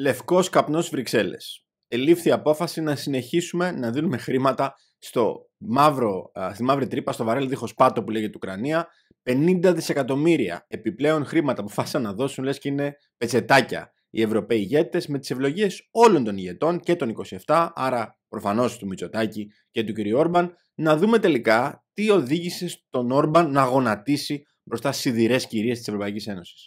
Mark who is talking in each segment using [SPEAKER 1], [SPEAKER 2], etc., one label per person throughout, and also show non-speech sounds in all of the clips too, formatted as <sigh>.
[SPEAKER 1] Λευκός καπνός Βρυξέλλες. Ελήφθη η απόφαση να συνεχίσουμε να δίνουμε χρήματα στο μαύρο, στη μαύρη τρύπα, στο βαρέλ δίχως πάτο που λέγεται Ουκρανία. 50 δισεκατομμύρια επιπλέον χρήματα που φάσαν να δώσουν, λες και είναι πετσετάκια οι Ευρωπαίοι ηγέτες με τις ευλογίες όλων των ηγετών και των 27, άρα προφανώς του Μητσοτάκη και του κ. Όρμπαν, να δούμε τελικά τι οδήγησε τον Όρμπαν να γονατίσει μπροστά σιδηρές κυρίες της Ευρωπαϊκής Ένωσης.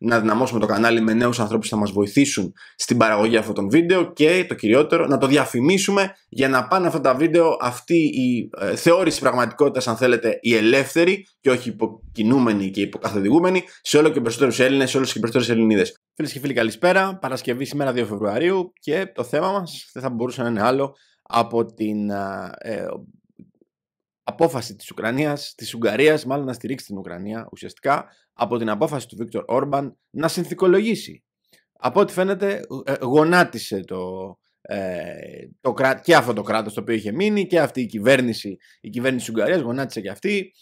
[SPEAKER 1] να δυναμώσουμε το κανάλι με νέους ανθρώπους που θα μας βοηθήσουν στην παραγωγή αυτών των βίντεο και το κυριότερο να το διαφημίσουμε για να πάνε αυτά τα βίντεο αυτή η ε, θεώρηση πραγματικότητας, αν θέλετε η ελεύθερη και όχι υποκινούμενη και υποκαθοδηγούμενη σε όλο και περισσότερους Έλληνες, σε όλους και περισσότερες Ελληνίδες Φίλες και φίλοι, καλησπέρα. Παρασκευή σήμερα 2 Φεβρουαρίου και το θέμα μας δεν θα μπορούσε να είναι άλλο από την ε, ε, απόφαση της Ουκρανίας, της Ουγγαρίας μάλλον να στηρίξει την Ουκρανία ουσιαστικά από την απόφαση του Βίκτορ Όρμπαν να συνθηκολογήσει. Από ό,τι φαίνεται ε, γονάτισε το, ε, το και αυτό το κράτος το οποίο είχε μείνει και αυτή η κυβέρνηση, η κυβέρνηση της Ουγγαρίας γονάτισε και αυτή.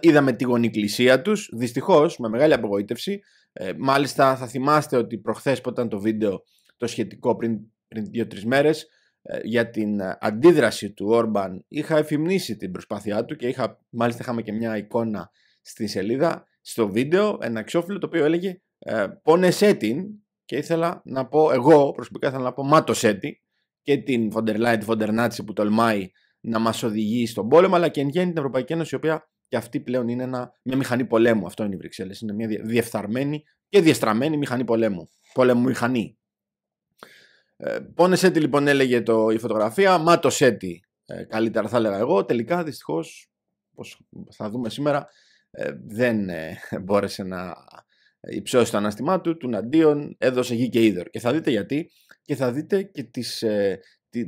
[SPEAKER 1] είδαμε τη γονικλησία τους, δυστυχώς με μεγάλη απογοήτευση. Ε, μάλιστα θα θυμάστε ότι προχθές που ήταν το βίντεο το σχετικό πριν πριν δύο-τρει μέρες, ε, για την ε, αντίδραση του Όρμπαν είχα εφημνήσει την προσπάθειά του και είχα, μάλιστα είχαμε και μια εικόνα στη σελίδα, στο βίντεο, ένα εξώφυλλο το οποίο έλεγε ε, «Πόνεσέ την» και ήθελα να πω, εγώ προσωπικά ήθελα να πω «Μάτωσέ την» και την Φοντερ Λάιντ Φοντερ Νάτσι που τολμάει να μας οδηγεί στον πόλεμο αλλά και εν γέννη την Ευρωπαϊκή Ένωση η οποία και αυτή πλέον είναι μια μηχανή πολέμου. Αυτό είναι η Βρυξέλλες, είναι μια διεφθαρμένη και διεστραμμένη μηχανή πολέμου. Πολέμου μηχανή ε, Πόνες Σέτι λοιπόν έλεγε το, η φωτογραφία, μα το Σέτι ε, καλύτερα θα έλεγα εγώ. Τελικά δυστυχώς, όπως θα δούμε σήμερα, ε, δεν ε, <laughs> μπόρεσε να υψώσει το αναστημά του, του αντίον, έδωσε γη και είδωρ. Και θα δείτε γιατί και θα δείτε και τις, ε,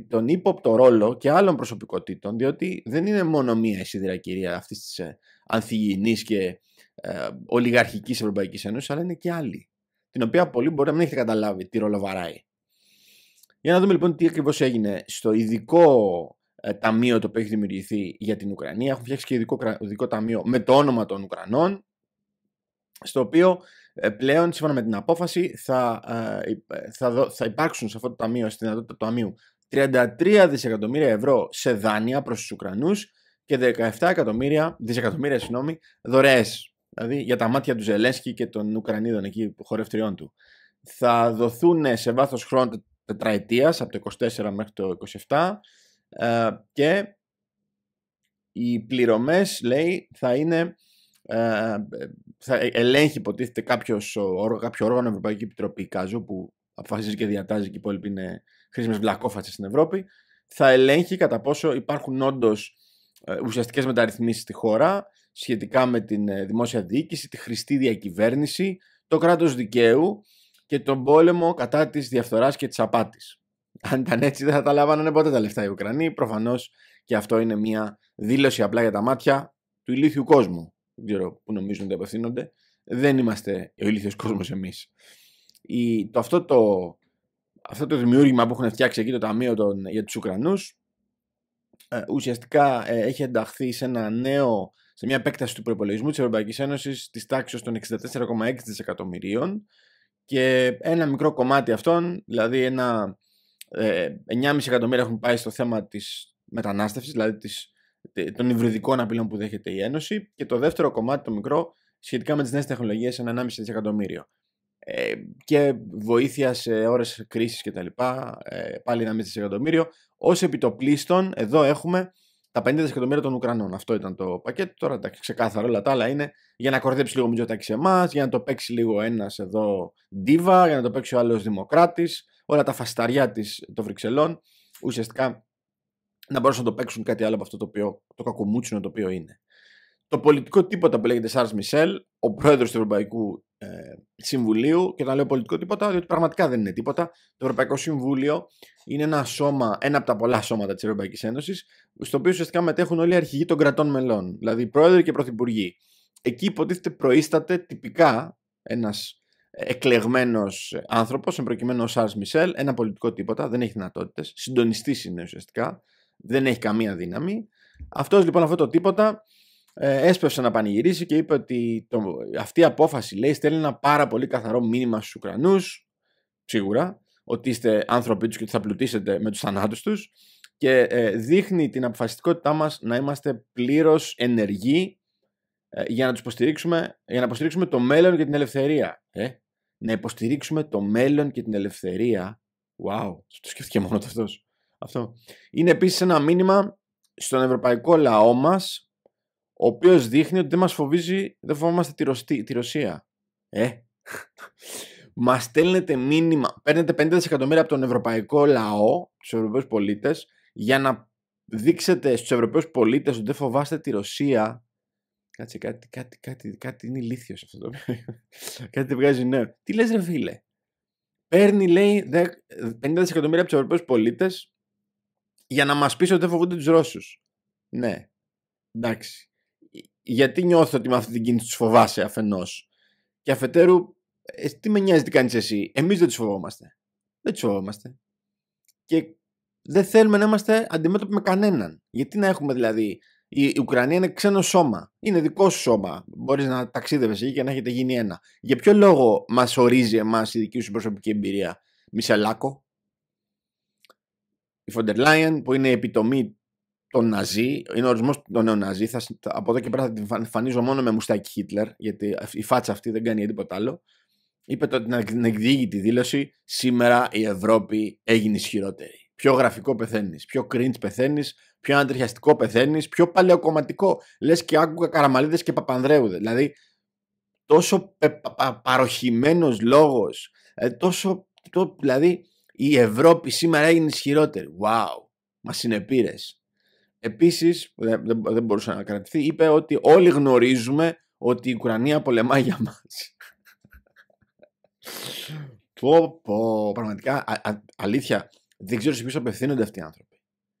[SPEAKER 1] τον ύποπτο ρόλο και άλλων προσωπικότητων, διότι δεν είναι μόνο μία η κυρία αυτής της ε, ανθυγιεινής και ε, ολιγαρχικής Ευρωπαϊκής Ένωσης, αλλά είναι και άλλη. Την οποία πολλοί μπορεί να μην έχετε καταλάβει τι ρόλο βαράει. Για να δούμε λοιπόν τι ακριβώς έγινε στο ειδικό ε, ταμείο το οποίο έχει δημιουργηθεί για την Ουκρανία. Έχουν φτιάξει και ειδικό, ειδικό ταμείο με το όνομα των Ουκρανών, στο οποίο ε, πλέον σύμφωνα με την απόφαση θα, ε, θα, θα υπάρξουν σε αυτό το ταμείο, στην δυνατότητα του ταμείου, 33 δισεκατομμύρια ευρώ σε δάνεια προς τους Ουκρανούς και 17 εκατομμύρια, δισεκατομμύρια συγγνώμη, δωρεές. Δηλαδή για τα μάτια του Ζελέσκη και των Ουκρανίδων εκεί χορευτριών του. Θα δοθούν σε βάθος χρόνου τετραετίας από το 24 μέχρι το 27 ε, και οι πληρωμές λέει θα είναι ε, θα ε, ελέγχει υποτίθεται κάποιος, κάποιο όργανο Ευρωπαϊκή Επιτροπή ΚΑΖΟ που αποφασίζει και διατάζει και οι υπόλοιποι είναι χρήσιμες βλακόφατσες στην Ευρώπη θα ελέγχει κατά πόσο υπάρχουν όντως ουσιαστικές μεταρρυθμίσεις στη χώρα σχετικά με την δημόσια διοίκηση, τη χρηστή διακυβέρνηση, το κράτος δικαίου και τον πόλεμο κατά της διαφθοράς και της απάτης. Αν ήταν έτσι, δεν θα τα λάβαναν ποτέ τα λεφτά οι Ουκρανοί. Προφανώς και αυτό είναι μια δήλωση απλά για τα μάτια του ηλίθιου κόσμου. Δεν ξέρω που νομίζουν ότι απευθύνονται. Δεν είμαστε ο ηλίθιος κόσμος εμείς. αυτό, το, αυτό το δημιούργημα που έχουν φτιάξει εκεί το Ταμείο των, για τους Ουκρανούς ε, ουσιαστικά ε, έχει ενταχθεί σε ένα νέο σε μια επέκταση του προπολογισμού της Ευρωπαϊκής Ένωσης της τάξης των 64,6 δισεκατομμυρίων και ένα μικρό κομμάτι αυτών, δηλαδή ένα 9,5 ε, εκατομμύρια έχουν πάει στο θέμα της μετανάστευσης, δηλαδή της, των υβριδικών απειλών που δέχεται η Ένωση και το δεύτερο κομμάτι το μικρό σχετικά με τις νέες τεχνολογίες ένα 1,5 δισεκατομμύριο ε, και βοήθεια σε ώρες κρίσης κτλ. Ε, πάλι ένα 1,5 δισεκατομμύριο. Ως επιτοπλίστων εδώ έχουμε τα 50 δισεκατομμύρια των Ουκρανών. Αυτό ήταν το πακέτο. Τώρα τα ξεκάθαρα όλα τα άλλα είναι για να κορδέψει λίγο Μητσοτάκης σε εμάς, για να το παίξει λίγο ένας εδώ ντίβα, για να το παίξει ο άλλος Δημοκράτης, όλα τα φασταριά της των Βρυξελών. Ουσιαστικά να μπορούσαν να το παίξουν κάτι άλλο από αυτό το, οποίο, το κακομούτσινο το οποίο είναι το πολιτικό τίποτα που λέγεται Σαρς Μισελ, ο πρόεδρος του Ευρωπαϊκού ε, Συμβουλίου, και όταν λέω πολιτικό τίποτα, διότι πραγματικά δεν είναι τίποτα. Το Ευρωπαϊκό Συμβούλιο είναι ένα σώμα, ένα από τα πολλά σώματα της Ευρωπαϊκής Ένωσης, στο οποίο ουσιαστικά μετέχουν όλοι οι αρχηγοί των κρατών μελών, δηλαδή πρόεδροι και πρωθυπουργοί. Εκεί υποτίθεται προείσταται τυπικά ένας ε, εκλεγμένος άνθρωπος, εν προκειμένου ο Σάρλ Μισελ, ένα πολιτικό τίποτα, δεν έχει δυνατότητες, συντονιστής είναι ουσιαστικά, δεν έχει καμία δύναμη. Αυτός λοιπόν αυτό το τίποτα ε, έσπευσε να πανηγυρίσει και είπε ότι το, αυτή η απόφαση λέει στέλνει ένα πάρα πολύ καθαρό μήνυμα στους Ουκρανούς σίγουρα ότι είστε άνθρωποι τους και ότι θα πλουτίσετε με τους θανάτους τους και ε, δείχνει την αποφασιστικότητά μας να είμαστε πλήρως ενεργοί ε, για να τους υποστηρίξουμε, για να υποστηρίξουμε το μέλλον και την ελευθερία. Ε? Να υποστηρίξουμε το μέλλον και την ελευθερία. Wow, το σκέφτηκε μόνο το αυτός. Αυτό. Είναι επίσης ένα μήνυμα στον ευρωπαϊκό λαό μας ο οποίος δείχνει ότι δεν μας φοβίζει, δεν φοβόμαστε τη, Ρωσία. Τη Ε. μας στέλνετε μήνυμα, παίρνετε 50 δισεκατομμύρια από τον ευρωπαϊκό λαό, τους Ευρωπαίους πολίτες, για να δείξετε στους Ευρωπαίους πολίτες ότι δεν φοβάστε τη Ρωσία. Κάτσε, κάτι, κάτι, κάτι, κάτι είναι ηλίθιος αυτό το Κάτι βγάζει νέο. Τι λες, ρε φίλε. Παίρνει, λέει, 50 δισεκατομμύρια από τους Ευρωπαίους πολίτες για να μας πεις ότι δεν φοβούνται τους Ρώσους. Ναι. Εντάξει γιατί νιώθω ότι με αυτή την κίνηση τους φοβάσαι αφενός. Και αφετέρου, ε, τι με νοιάζει τι κάνεις εσύ. Εμείς δεν τους φοβόμαστε. Δεν τους φοβόμαστε. Και δεν θέλουμε να είμαστε αντιμέτωποι με κανέναν. Γιατί να έχουμε δηλαδή. Η Ουκρανία είναι ξένο σώμα. Είναι δικό σου σώμα. Μπορείς να ταξίδευε εκεί και να έχετε γίνει ένα. Για ποιο λόγο μας ορίζει εμάς η δική σου προσωπική εμπειρία, Μισελάκο. Η Φοντερ Λάιεν, που είναι η επιτομή τον Ναζί, είναι ο ορισμό των νεοναζί. Θα, από εδώ και πέρα θα την εμφανίζω μόνο με μουστάκι Χίτλερ, γιατί η φάτσα αυτή δεν κάνει τίποτα άλλο. Είπε να την τη δήλωση: Σήμερα η Ευρώπη έγινε ισχυρότερη. Πιο γραφικό πεθαίνεις, πιο cringe πεθαίνεις, πιο αντριχιαστικό πεθαίνεις, πιο παλαιοκομματικό. Λες και άκουγα καραμαλίδες και παπανδρέου. Δηλαδή, τόσο παροχημένος λόγος, ε, τόσο. Το, δηλαδή, η Ευρώπη σήμερα έγινε ισχυρότερη. Wow, μας συνεπήρες. Επίσης, δεν, δεν, μπορούσε να κρατηθεί, είπε ότι όλοι γνωρίζουμε ότι η Ουκρανία πολεμάει για μας. πω, πω, πραγματικά, α, αλήθεια, δεν ξέρω σε ποιους απευθύνονται αυτοί οι άνθρωποι.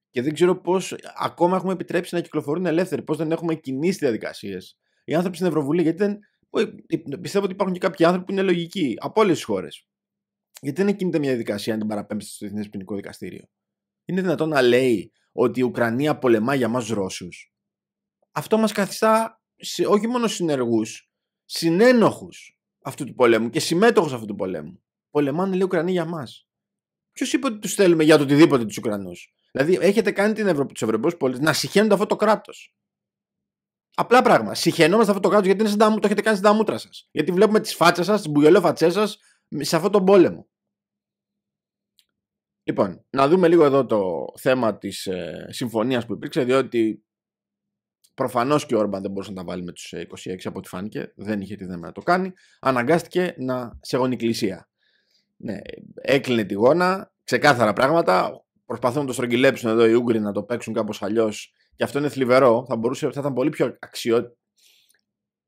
[SPEAKER 1] Και δεν ξέρω πώς ακόμα έχουμε επιτρέψει να κυκλοφορούν ελεύθεροι, πώς δεν έχουμε κινήσει διαδικασίες. Οι άνθρωποι στην Ευρωβουλή, γιατί δεν. Ε, πιστεύω ότι υπάρχουν και κάποιοι άνθρωποι που είναι λογικοί από όλες τις χώρες. Γιατί δεν κινείται μια διαδικασία αν την παραπέμψεις στο Διεθνές Ποινικό Δικαστήριο. Είναι δυνατόν να λέει ότι η Ουκρανία πολεμά για μας Ρώσους, αυτό μας καθιστά όχι μόνο συνεργούς, συνένοχους αυτού του πολέμου και συμμέτοχους αυτού του πολέμου. Πολεμάνε λέει Ουκρανοί για μας. Ποιος είπε ότι τους θέλουμε για το οτιδήποτε τους Ουκρανούς. Δηλαδή, έχετε κάνει την Ευρω... τους Ευρωπαίους πολίτες να συχαίνονται αυτό το κράτος. Απλά πράγμα. Συχαινόμαστε αυτό το κράτος γιατί είναι το έχετε κάνει στα μούτρα σας. Γιατί βλέπουμε τις φάτσες σας, τις φατσέ σας σε αυτόν τον πόλεμο. Λοιπόν, να δούμε λίγο εδώ το θέμα της ε, συμφωνίας που υπήρξε, διότι προφανώς και ο Όρμπαν δεν μπορούσε να τα βάλει με τους 26 ε, από ό,τι φάνηκε, δεν είχε τη δέμα να το κάνει. Αναγκάστηκε να σε γονικλησία. Ναι, έκλεινε τη γόνα, ξεκάθαρα πράγματα. Προσπαθούν να το στρογγυλέψουν εδώ οι Ούγγροι να το παίξουν κάπως αλλιώς. Και αυτό είναι θλιβερό. Θα, μπορούσε, θα ήταν πολύ πιο αξιό...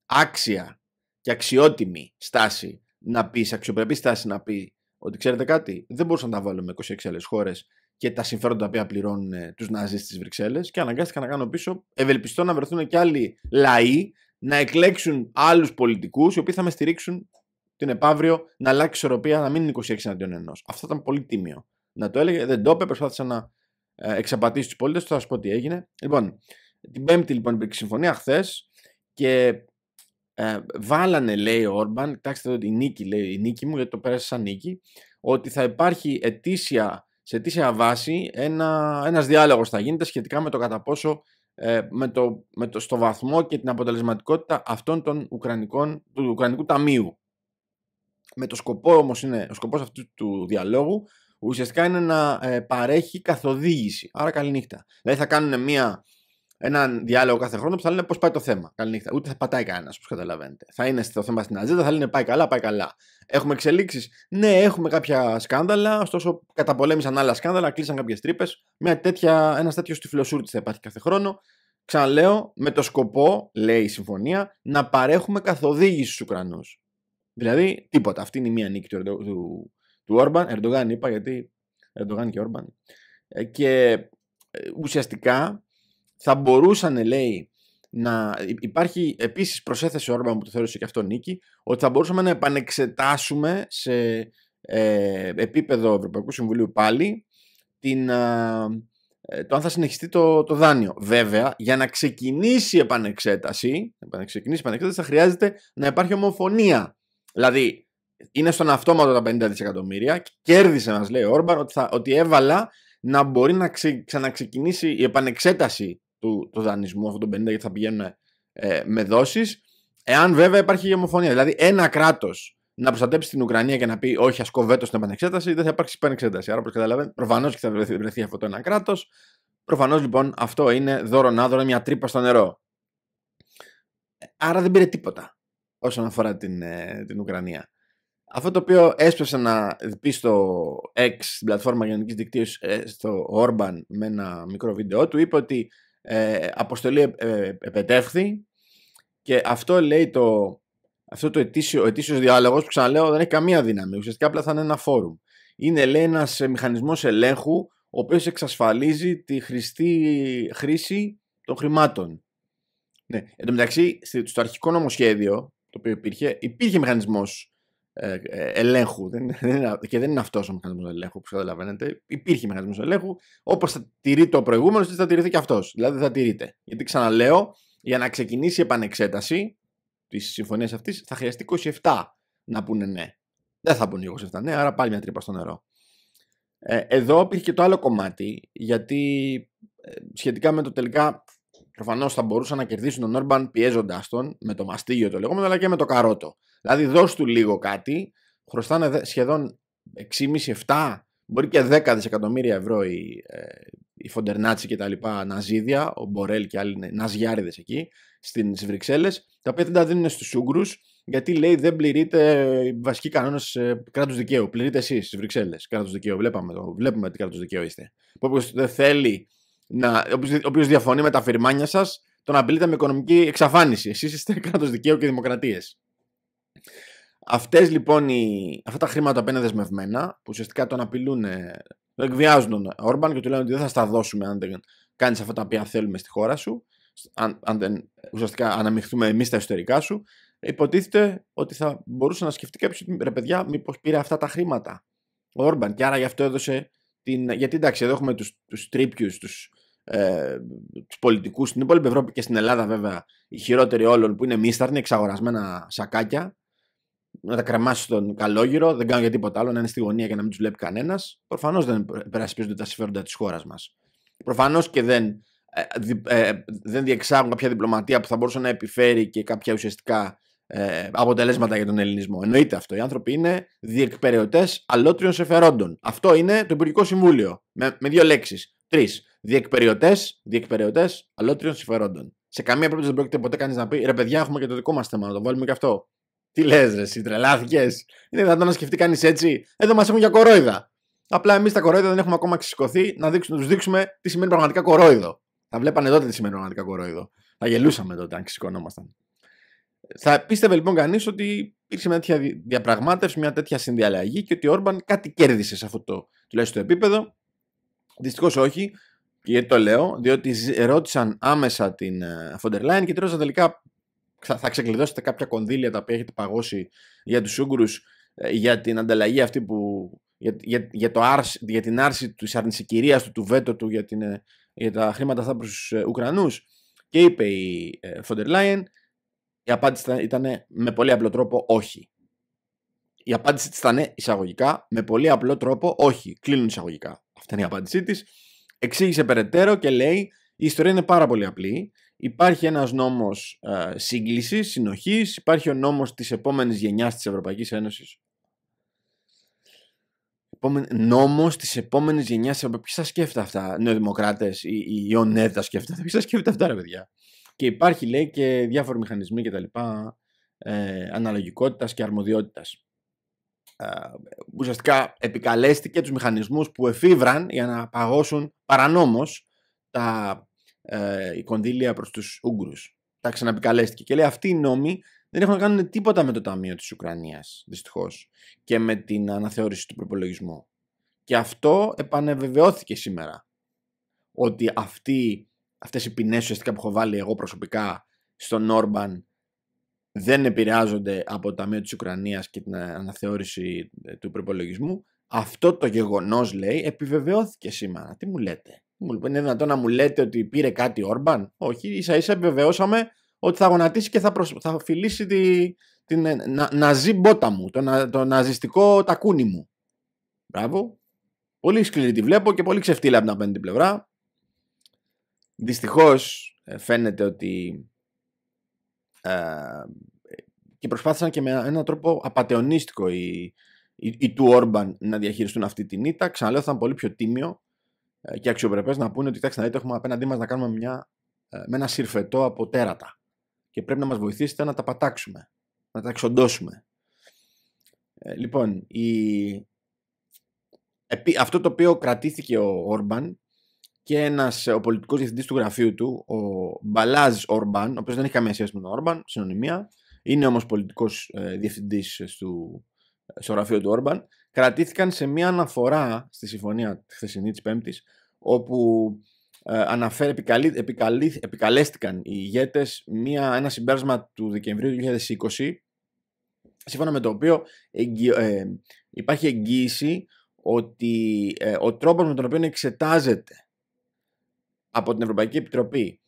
[SPEAKER 1] άξια και αξιότιμη στάση να πει, αξιοπρεπή στάση να πει ότι ξέρετε κάτι, δεν μπορούσα να τα με 26 άλλες χώρες και τα συμφέροντα τα οποία πληρώνουν ε, τους Ναζί στις Βρυξέλλες και αναγκάστηκα να κάνω πίσω. Ευελπιστώ να βρεθούν και άλλοι λαοί να εκλέξουν άλλους πολιτικούς οι οποίοι θα με στηρίξουν την επαύριο να αλλάξει η ισορροπία, να μην είναι 26 εναντίον ενός. Αυτό ήταν πολύ τίμιο. Να το έλεγε, δεν το είπε, προσπάθησα να ε, εξαπατήσει τους πολίτες, θα σα πω τι έγινε. Λοιπόν, την Πέμπτη λοιπόν υπήρξε συμφωνία χθες και ε, βάλανε, λέει ο Όρμπαν, κοιτάξτε εδώ η νίκη, λέει, η νίκη μου, γιατί το πέρασε σαν νίκη, ότι θα υπάρχει ετήσια, σε ετήσια βάση ένα, ένας διάλογος θα γίνεται σχετικά με το κατά πόσο, ε, με το, με στο βαθμό και την αποτελεσματικότητα αυτών των Ουκρανικών, του Ουκρανικού Ταμείου. Με το σκοπό όμως είναι, ο σκοπός αυτού του διαλόγου ουσιαστικά είναι να ε, παρέχει καθοδήγηση. Άρα καλή Δηλαδή θα κάνουν μια έναν διάλογο κάθε χρόνο που θα λένε πώς πάει το θέμα. Καληνύχτα. Ούτε θα πατάει κανένας, όπως καταλαβαίνετε. Θα είναι στο θέμα στην ατζέντα, θα λένε πάει καλά, πάει καλά. Έχουμε εξελίξεις. Ναι, έχουμε κάποια σκάνδαλα, ωστόσο καταπολέμησαν άλλα σκάνδαλα, κλείσαν κάποιες τρύπες. Ένας τέτοιος τυφλοσούρτης θα υπάρχει κάθε χρόνο. Ξαναλέω, με το σκοπό, λέει η συμφωνία, να παρέχουμε καθοδήγηση στους Ουκρανούς. Δηλαδή, τίποτα. Αυτή είναι η μία νίκη του, του, του Όρμπαν. Ερντογάν είπα γιατί. Ερντογάν και Όρμπαν. Ε, και ε, ουσιαστικά θα μπορούσαν, λέει, να υπάρχει επίσης προσέθεση ο Όρμπαν που το θεώρησε και αυτό νίκη, ότι θα μπορούσαμε να επανεξετάσουμε σε ε, επίπεδο Ευρωπαϊκού Συμβουλίου πάλι την, ε, το αν θα συνεχιστεί το, το δάνειο. Βέβαια, για να ξεκινήσει η επανεξέταση, επανεξέταση θα χρειάζεται να υπάρχει ομοφωνία. Δηλαδή, είναι στον αυτόματο τα 50 δισεκατομμύρια. Κέρδισε, μας λέει ο Όρμπαν, ότι, ότι έβαλα να μπορεί να ξε, ξαναξεκινήσει η επανεξέταση του, του δανεισμού, αυτού των 50, γιατί θα πηγαίνουν ε, με δόσεις. Εάν βέβαια υπάρχει η ομοφωνία. Δηλαδή, ένα κράτος να προστατέψει την Ουκρανία και να πει Όχι, ασκώ κοβέτω στην επανεξέταση, δεν θα υπάρξει επανεξέταση. Άρα, όπως καταλαβαίνετε, προφανώς και θα βρεθεί, βρεθεί αυτό το ένα κράτος. Προφανώς λοιπόν αυτό είναι δώρο-άδωρο, μια τρύπα στο νερό. Άρα δεν πήρε τίποτα όσον αφορά την, ε, την Ουκρανία. Αυτό το οποίο έσπευσε να πει στο X, στην πλατφόρμα γενικής δικτύωσης, ε, στο Orban με ένα μικρό βίντεο του, είπε ότι ε, αποστολή ε, ε, επετεύχθη και αυτό λέει το, αυτό το ετήσιο, ο ετήσιος διάλογος που ξαναλέω δεν έχει καμία δύναμη, ουσιαστικά απλά θα είναι ένα φόρουμ. Είναι λέει ένας ε, μηχανισμός ελέγχου ο οποίος εξασφαλίζει τη χρηστή χρήση των χρημάτων. Ναι. Εν τω μεταξύ, στο αρχικό νομοσχέδιο το οποίο υπήρχε, υπήρχε μηχανισμός ε, ε, ελέγχου. Δεν, δεν είναι, και δεν είναι αυτός ο μηχανισμός ελέγχου, που καταλαβαίνετε. Υπήρχε μηχανισμός ελέγχου. Όπως θα τηρεί το προηγούμενο, θα τηρηθεί και αυτός. Δηλαδή θα τηρείται. Γιατί ξαναλέω, για να ξεκινήσει η επανεξέταση της συμφωνίας αυτής, θα χρειαστεί 27 να πούνε ναι. Δεν θα πούνε 27 ναι, άρα πάλι μια τρύπα στο νερό. Ε, εδώ υπήρχε και το άλλο κομμάτι, γιατί σχετικά με το τελικά Προφανώς θα μπορούσαν να κερδίσουν τον Όρμπαν πιέζοντά τον με το μαστίγιο το λεγόμενο, αλλά και με το καρότο. Δηλαδή, δώσ' του λίγο κάτι. Χρωστάνε σχεδόν 6,5-7, μπορεί και 10 δισεκατομμύρια ευρώ οι, ε, οι Φοντερνάτσι και τα λοιπά Ναζίδια, ο Μπορέλ και άλλοι Ναζιάριδες εκεί, στις Βρυξέλλες, τα οποία δεν τα δίνουν στους Ούγγρους, γιατί λέει δεν πληρείται βασική ε, βασικοί κανόνες κράτους δικαίου. Πληρείτε εσείς στις Βρυξέλλες κράτου δικαίου. Βλέπαμε το, βλέπουμε τι κράτου δικαίου είστε. Όποιος δεν θέλει να, όποιος διαφωνεί με τα φυρμάνια σας, τον απειλείτε με οικονομική εξαφάνιση. Εσείς είστε <laughs> κράτος δικαίου και δημοκρατίες. Αυτές λοιπόν οι, αυτά τα χρήματα που είναι δεσμευμένα, που ουσιαστικά τον απειλούν, ε, τον εκβιάζουν τον Όρμπαν και του λένε ότι δεν θα στα δώσουμε αν δεν κάνεις αυτά τα οποία θέλουμε στη χώρα σου, αν, αν δεν ουσιαστικά αναμειχθούμε εμείς τα εσωτερικά σου, υποτίθεται ότι θα μπορούσε να σκεφτεί κάποιος ρε παιδιά, μήπως πήρε αυτά τα χρήματα ο Όρμπαν. Και άρα γι' αυτό έδωσε την. Γιατί εντάξει, εδώ έχουμε τους τρίπιους, τους ε, τους πολιτικούς στην υπόλοιπη Ευρώπη και στην Ελλάδα, βέβαια, η χειρότεροι όλων που είναι μίσταρνη, εξαγορασμένα σακάκια, να τα κρεμάσει στον καλόγυρο, δεν κάνουν για τίποτα άλλο, να είναι στη γωνία και να μην τους βλέπει κανένας. Προφανώς δεν υπερασπίζονται τα συμφέροντα της χώρας μας. Προφανώς και δεν, ε, ε, δεν διεξάγουν κάποια διπλωματία που θα μπορούσε να επιφέρει και κάποια ουσιαστικά ε, αποτελέσματα για τον ελληνισμό. Εννοείται αυτό. Οι άνθρωποι είναι διεκπαιρεωτές αλότριων συμφερόντων. Αυτό είναι το Υπουργικό Συμβούλιο. Με, με δύο λέξεις. Τρεις διεκπεριωτές, διεκπεριωτές αλότριων συμφερόντων. Σε καμία περίπτωση δεν πρόκειται ποτέ κανείς να πει ρε παιδιά, έχουμε και το δικό μας θέμα, να το βάλουμε και αυτό. Τι λες, ρε, εσύ τρελάθηκες. Είναι δυνατόν να σκεφτεί κανείς έτσι. Εδώ μας έχουν για κορόιδα. Απλά εμείς τα κορόιδα δεν έχουμε ακόμα ξεσηκωθεί να, να τους δείξουμε τι σημαίνει πραγματικά κορόιδο. Θα βλέπανε τότε τι σημαίνει πραγματικά κορόιδο. Θα γελούσαμε τότε αν ξεσηκωνόμασταν. Θα πίστευε λοιπόν κανείς ότι υπήρξε μια τέτοια διαπραγμάτευση, μια τέτοια συνδιαλλαγή και ότι ο Όρμπαν κάτι κέρδισε σε αυτό το τουλάχιστον επίπεδο. Δυστυχώς όχι. Γιατί το λέω, διότι ρώτησαν άμεσα την Φοντερ Λάιν και τη τελικά θα ξεκλειδώσετε κάποια κονδύλια τα οποία έχετε παγώσει για τους Ούγκρους ε, για την ανταλλαγή αυτή που για, για, το άρση, για την άρση της αρνησικυρίας του, του βέτο του για, την, ε, για τα χρήματα αυτά προς τους ε, Ουκρανούς και είπε η Φοντερ Λάιν, η απάντηση ήταν με πολύ απλό τρόπο όχι. Η απάντηση της ήταν εισαγωγικά με πολύ απλό τρόπο όχι. Κλείνουν εισαγωγικά. Αυτή είναι η απάντησή της. Εξήγησε περαιτέρω και λέει η ιστορία είναι πάρα πολύ απλή. Υπάρχει ένας νόμος ε, σύγκλησης, υπάρχει ο νόμος της επόμενης γενιάς της Ευρωπαϊκής Ένωσης. νόμο νόμος της επόμενης γενιάς της Ευρωπαϊκής Ποιος τα σκέφτεται αυτά, νεοδημοκράτες, η, η οι τα σκέφτεται αυτά, ποιος τα σκέφτεται αυτά ρε παιδιά. Και υπάρχει λέει και διάφοροι μηχανισμοί και τα λοιπά, ε, αναλογικότητας και αρμοδιότητας. Ε, ουσιαστικά επικαλέστηκε τους μηχανισμούς που εφήβραν για να παγώσουν παρανόμως τα ε, κονδύλια προς τους Ούγγρους. Τα ξαναπικαλέστηκε και λέει αυτοί οι νόμοι δεν έχουν να κάνουν τίποτα με το Ταμείο της Ουκρανίας, δυστυχώς, και με την αναθεώρηση του προπολογισμού. Και αυτό επανεβεβαιώθηκε σήμερα, ότι αυτοί, αυτές οι ποινές ουσιαστικά που έχω βάλει εγώ προσωπικά στον Όρμπαν δεν επηρεάζονται από το Ταμείο της Ουκρανίας και την αναθεώρηση ε, του προπολογισμού. Αυτό το γεγονός, λέει, επιβεβαιώθηκε σήμερα. Τι μου λέτε. Είναι δυνατό να μου λέτε ότι πήρε κάτι Όρμπαν. Όχι, ίσα ίσα επιβεβαιώσαμε ότι θα γονατίσει και θα, θα φιλήσει τη... την ε, να... ναζί μπότα μου, το, να... ναζιστικό τακούνι μου. Μπράβο. Πολύ σκληρή τη βλέπω και πολύ ξεφτύλα από την απέναντι πλευρά. Δυστυχώς ε, φαίνεται ότι ε, και προσπάθησαν και με έναν τρόπο απαταιωνίστικο οι, οι, του Όρμπαν να διαχειριστούν αυτή την ήττα. Ξαναλέω, θα ήταν πολύ πιο τίμιο ε, και αξιοπρεπές να πούνε ότι κοιτάξτε να δείτε, έχουμε απέναντί μας να κάνουμε μια, ε, με ένα συρφετό από τέρατα. Και πρέπει να μας βοηθήσετε να τα πατάξουμε, να τα εξοντώσουμε. λοιπόν, η... αυτό το οποίο κρατήθηκε ο Όρμπαν και ένας ε, ο πολιτικός διευθυντής του γραφείου του, ο Μπαλάζ Ορμπάν, ο οποίος δεν έχει καμία σχέση με τον Ορμπάν, συνωνυμία, είναι όμως πολιτικός ε, διευθυντής ε, στο γραφείο του Ορμπάν, κρατήθηκαν σε μια αναφορά στη συμφωνία τη χθεσινή της Πέμπτης, όπου αναφέρει, επικαλέστηκαν οι ηγέτες ένα συμπέρασμα του Δεκεμβρίου του 2020, σύμφωνα με το οποίο υπάρχει εγγύηση ότι ο τρόπος με τον οποίο εξετάζεται από την Ευρωπαϊκή Επιτροπή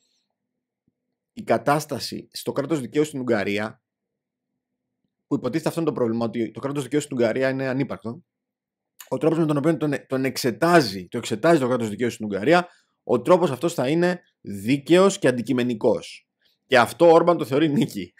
[SPEAKER 1] η κατάσταση στο κράτος δικαίου στην Ουγγαρία που υποτίθεται αυτό είναι το πρόβλημα ότι το κράτος δικαίου στην Ουγγαρία είναι ανύπαρκτο ο τρόπος με τον οποίο τον, τον εξετάζει, το εξετάζει το κράτος δικαίου στην Ουγγαρία ο τρόπος αυτός θα είναι δίκαιος και αντικειμενικός και αυτό ο Όρμπαν το θεωρεί νίκη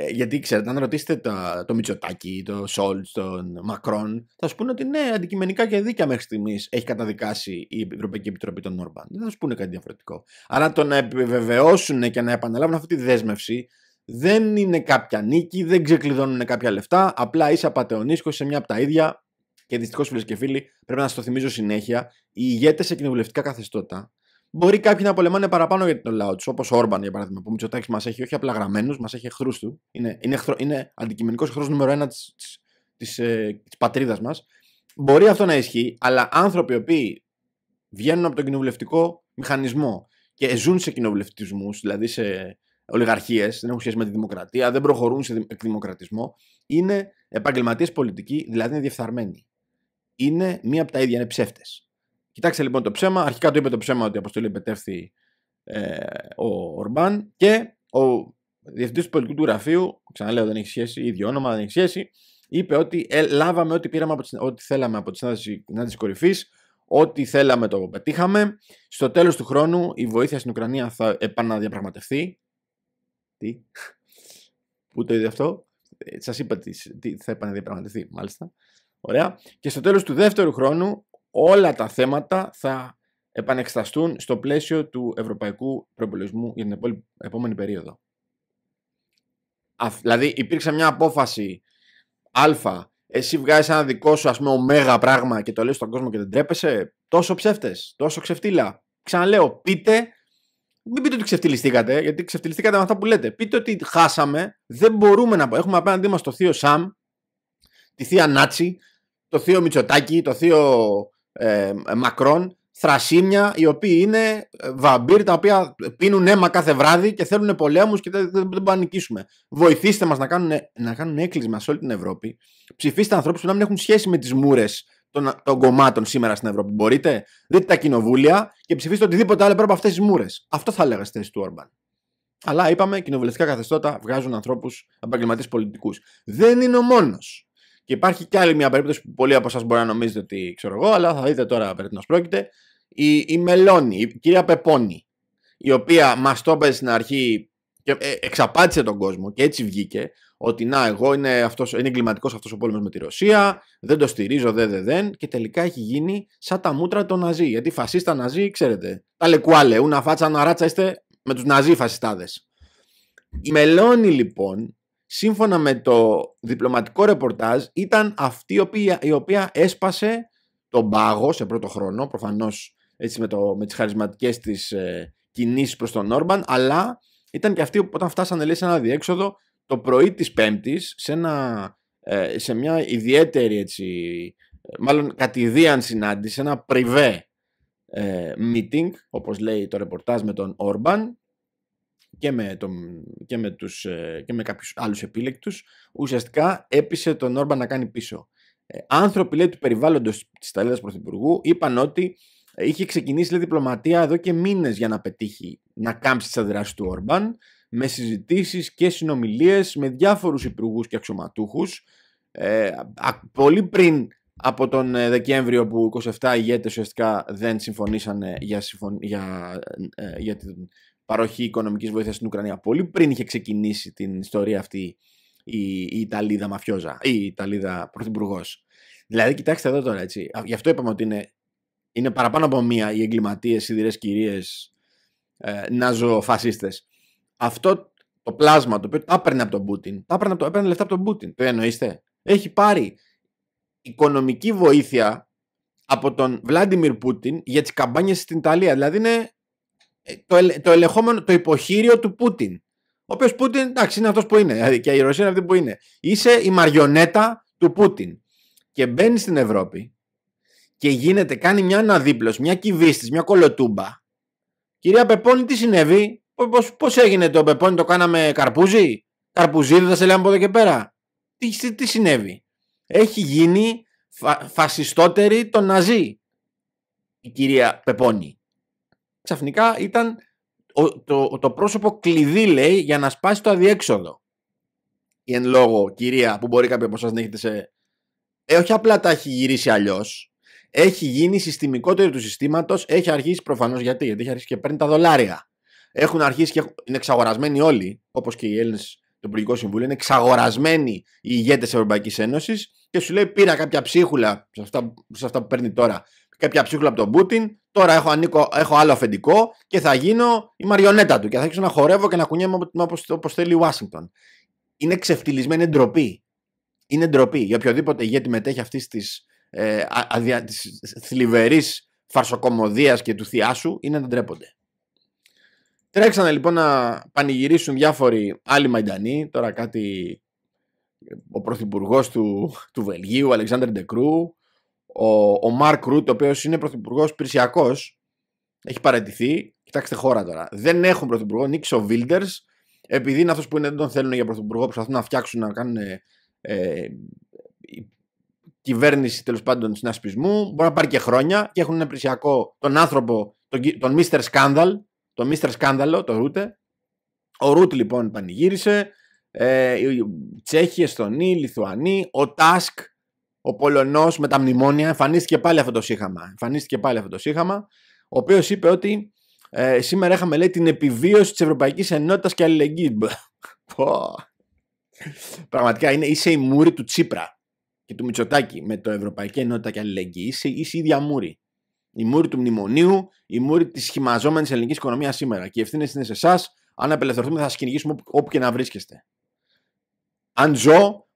[SPEAKER 1] ε, γιατί ξέρετε, αν ρωτήσετε το, το Μητσοτάκη, το Σόλτ, τον Μακρόν, θα σου πούνε ότι ναι, αντικειμενικά και δίκαια μέχρι στιγμής έχει καταδικάσει η Ευρωπαϊκή Επιτροπή των Όρμπαν. Δεν θα σου πούνε κάτι διαφορετικό. Αλλά το να επιβεβαιώσουν και να επαναλάβουν αυτή τη δέσμευση δεν είναι κάποια νίκη, δεν ξεκλειδώνουν κάποια λεφτά. Απλά είσαι απαταιωνίσκος σε μια από τα ίδια. Και δυστυχώς, φίλες και φίλοι, πρέπει να σας το θυμίζω συνέχεια. Οι ηγέτες σε κοινοβουλευτικά καθεστώτα Μπορεί κάποιοι να πολεμάνε παραπάνω για τον λαό τους, όπως ο Όρμπαν για παράδειγμα, που ο μας έχει όχι απλά γραμμένους, μας έχει εχθρούς του. Είναι, είναι, είναι αντικειμενικός εχθρός νούμερο ένα της ε, πατρίδας μας. Μπορεί αυτό να ισχύει, αλλά άνθρωποι οι οποίοι βγαίνουν από τον κοινοβουλευτικό μηχανισμό και ζουν σε κοινοβουλευτισμούς, δηλαδή σε ολιγαρχίες, δεν έχουν σχέση με τη δημοκρατία, δεν προχωρούν σε εκδημοκρατισμό, είναι επαγγελματίες πολιτικοί, δηλαδή είναι διεφθαρμένοι. Είναι μία από τα ίδια, είναι ψεύτες. Κοιτάξτε λοιπόν το ψέμα. Αρχικά το είπε το ψέμα ότι η αποστολή επετεύθη ε, ο Ορμπάν και ο διευθυντής του πολιτικού του γραφείου, ξαναλέω δεν έχει σχέση, ίδιο όνομα δεν έχει σχέση, είπε ότι ε, λάβαμε ό,τι, πήραμε από ό,τι θέλαμε από τη συνάντηση κορυφής, ό,τι θέλαμε το πετύχαμε. Στο τέλος του χρόνου η βοήθεια στην Ουκρανία θα επαναδιαπραγματευτεί. Τι, πού το είδε αυτό. Ε, Σας είπα τι θα επαναδιαπραγματευτεί, μάλιστα. Ωραία. Και στο τέλος του δεύτερου χρόνου όλα τα θέματα θα επανεξεταστούν στο πλαίσιο του ευρωπαϊκού προπολογισμού για την επόμενη περίοδο. Α, δηλαδή υπήρξε μια απόφαση α, εσύ βγάζεις ένα δικό σου ας πούμε ωμέγα πράγμα και το λες στον κόσμο και δεν τρέπεσαι, τόσο ψεύτες, τόσο ξεφτύλα. Ξαναλέω, πείτε, μην πείτε ότι ξεφτυλιστήκατε, γιατί ξεφτυλιστήκατε με αυτά που λέτε. Πείτε ότι χάσαμε, δεν μπορούμε να έχουμε απέναντί μας το θείο Σαμ, τη θεία Νάτσι, το θείο Μητσοτάκη, το θείο ε, μακρόν, θρασίμια οι οποίοι είναι ε, βαμπύρ τα οποία πίνουν αίμα κάθε βράδυ και θέλουν πολέμους και δεν μπορούμε να νικήσουμε. Βοηθήστε μας να κάνουν, να κάνουν έκλεισμα σε όλη την Ευρώπη. Ψηφίστε ανθρώπους που να μην έχουν σχέση με τις μούρες των, των κομμάτων σήμερα στην Ευρώπη. Μπορείτε, δείτε τα κοινοβούλια και ψηφίστε οτιδήποτε άλλο πέρα από αυτές τις μούρες. Αυτό θα λέγα στη θέση του Όρμπαν. Αλλά είπαμε, κοινοβουλευτικά καθεστώτα βγάζουν ανθρώπους επαγγελματίες πολιτικούς. Δεν είναι ο μόνος. Και υπάρχει και άλλη μια περίπτωση που πολλοί από εσάς μπορεί να νομίζετε ότι ξέρω εγώ, αλλά θα δείτε τώρα περί τίνος πρόκειται. Η, η Μελώνη, η κυρία Πεπώνη, η οποία μας το έπαιζε στην αρχή και ε, εξαπάτησε τον κόσμο και έτσι βγήκε ότι να, εγώ είναι, αυτός, είναι εγκληματικός αυτός ο πόλεμος με τη Ρωσία, δεν το στηρίζω, δεν, δεν, δεν και τελικά έχει γίνει σαν τα μούτρα των Ναζί, γιατί φασίστα Ναζί, ξέρετε, τα λεκουάλε, ούνα φάτσα, να ράτσα, είστε με τους Ναζί φασιστάδες. Η Μελώνη λοιπόν σύμφωνα με το διπλωματικό ρεπορτάζ, ήταν αυτή η οποία, οποία έσπασε τον πάγο σε πρώτο χρόνο, προφανώς έτσι με, το, με τις χαρισματικές της ε, κινήσεις προς τον Όρμπαν, αλλά ήταν και αυτοί που όταν φτάσανε λέει, σε ένα διέξοδο το πρωί της Πέμπτης, σε, ένα, ε, σε μια ιδιαίτερη έτσι, ε, μάλλον κατηδίαν συνάντηση, ένα πριβέ meeting, όπως λέει το ρεπορτάζ με τον Όρμπαν, και με, τον, και με, τους, ε, και με κάποιους άλλους επίλεκτους, ουσιαστικά έπεισε τον Όρμπαν να κάνει πίσω. Ε, άνθρωποι λέει, του περιβάλλοντος της Ιταλίας Πρωθυπουργού είπαν ότι είχε ξεκινήσει λέει, διπλωματία εδώ και μήνες για να πετύχει να κάμψει τις αδράσεις του Όρμπαν με συζητήσεις και συνομιλίες με διάφορους υπουργούς και αξιωματούχους ε, πολύ πριν από τον Δεκέμβριο που 27 ηγέτες ουσιαστικά δεν συμφωνήσαν για, για, για την παροχή οικονομικής βοήθειας στην Ουκρανία. Πολύ πριν είχε ξεκινήσει την ιστορία αυτή η, η Ιταλίδα μαφιόζα, η Ιταλίδα πρωθυπουργός. Δηλαδή, κοιτάξτε εδώ τώρα, έτσι. Γι' αυτό είπαμε ότι είναι, είναι παραπάνω από μία οι εγκληματίες, σιδηρέ κυρίες, ε, ναζοφασίστε. Αυτό το πλάσμα το οποίο τα έπαιρνε από τον Πούτιν, τα έπαιρνε, από το, έπαιρνε λεφτά από τον Πούτιν. Το εννοείστε. Έχει πάρει οικονομική βοήθεια από τον Βλάντιμιρ Πούτιν για τις καμπάνιες στην Ιταλία. Δηλαδή είναι ε, το, ελε, το ελεγχόμενο, το υποχείριο του Πούτιν. Ο οποίος Πούτιν, εντάξει, είναι αυτός που είναι. Δηλαδή και η Ρωσία είναι αυτή που είναι. Είσαι η μαριονέτα του Πούτιν. Και μπαίνεις στην Ευρώπη και γίνεται, κάνει μια αναδίπλωση, μια κυβίστη, μια κολοτούμπα. Κυρία Πεπώνη, τι συνέβη, πώς, έγινε το Πεπώνη, το κάναμε καρπούζι, καρπουζίδι θα σε λέμε από εδώ και πέρα. Τι, τι, συνέβη. Έχει γίνει φασιστότερη το Ναζί η κυρία Πεπώνη ξαφνικά ήταν το, το, πρόσωπο κλειδί, λέει, για να σπάσει το αδιέξοδο. Η εν λόγω κυρία που μπορεί κάποια από εσάς να έχετε σε. Ε, όχι απλά τα έχει γυρίσει αλλιώς. Έχει γίνει συστημικότερη του συστήματος. Έχει αρχίσει προφανώς γιατί. Γιατί έχει αρχίσει και παίρνει τα δολάρια. Έχουν αρχίσει και είναι εξαγορασμένοι όλοι, όπως και οι Έλληνες το Υπουργικό Συμβούλιο, είναι εξαγορασμένοι οι ηγέτες Ευρωπαϊκής Ένωσης και σου λέει: Πήρα κάποια ψίχουλα σε αυτά, σε αυτά που παίρνει τώρα κάποια ψίχουλα από τον Πούτιν. Τώρα έχω, ανήκω, έχω άλλο αφεντικό και θα γίνω η μαριονέτα του και θα αρχίσω να χορεύω και να κουνιέμαι όπω θέλει η Ουάσιγκτον. Είναι ξεφτυλισμένη ντροπή. Είναι ντροπή για οποιοδήποτε ηγέτη μετέχει αυτής της ε, θλιβερής φαρσοκομωδίας και του θειάσου είναι να ντρέπονται. Τρέξανε λοιπόν να πανηγυρίσουν διάφοροι άλλοι Μαϊντανοί, τώρα κάτι ε, ο πρωθυπουργός του, του Βελγίου, Αλεξάνδρ Ντεκρού, ο, ο Μαρκ Ρούτ, ο οποίος είναι πρωθυπουργός πυρσιακός, έχει παραιτηθεί. Κοιτάξτε χώρα τώρα. Δεν έχουν πρωθυπουργό Νίξο Βίλντερ, επειδή είναι αυτός που είναι, δεν τον θέλουν για πρωθυπουργό, προσπαθούν να φτιάξουν να κάνουν ε, ε, κυβέρνηση τέλος πάντων συνασπισμού. Μπορεί να πάρει και χρόνια και έχουν ένα πυρσιακό τον άνθρωπο, τον, τον Mr. Scandal, τον Mr. Σκάνδαλο, τον Ρούτε. Ο Ρούτ λοιπόν πανηγύρισε. Ε, Τσέχοι, Εστονοί, Λιθουανοί, ο Τάσκ, ο Πολωνός με τα μνημόνια. Εμφανίστηκε πάλι αυτό το σύγχαμα. Εμφανίστηκε πάλι αυτό το σύγχαμα, ο οποίος είπε ότι ε, σήμερα είχαμε λέει την επιβίωση της Ευρωπαϊκής Ενότητας και αλληλεγγύη. Πραγματικά είναι, είσαι η μούρη του Τσίπρα και του Μητσοτάκη με το Ευρωπαϊκή Ενότητα και αλληλεγγύη. Είσαι, είσαι η ίδια μούρη. Η μούρη του μνημονίου, η μούρη της σχημαζόμενης ελληνικής οικονομίας σήμερα. Και η ευθύνε είναι σε εσάς. Αν απελευθερωθούμε, θα σας κυνηγήσουμε όπου και να βρίσκεστε. Αν ζω,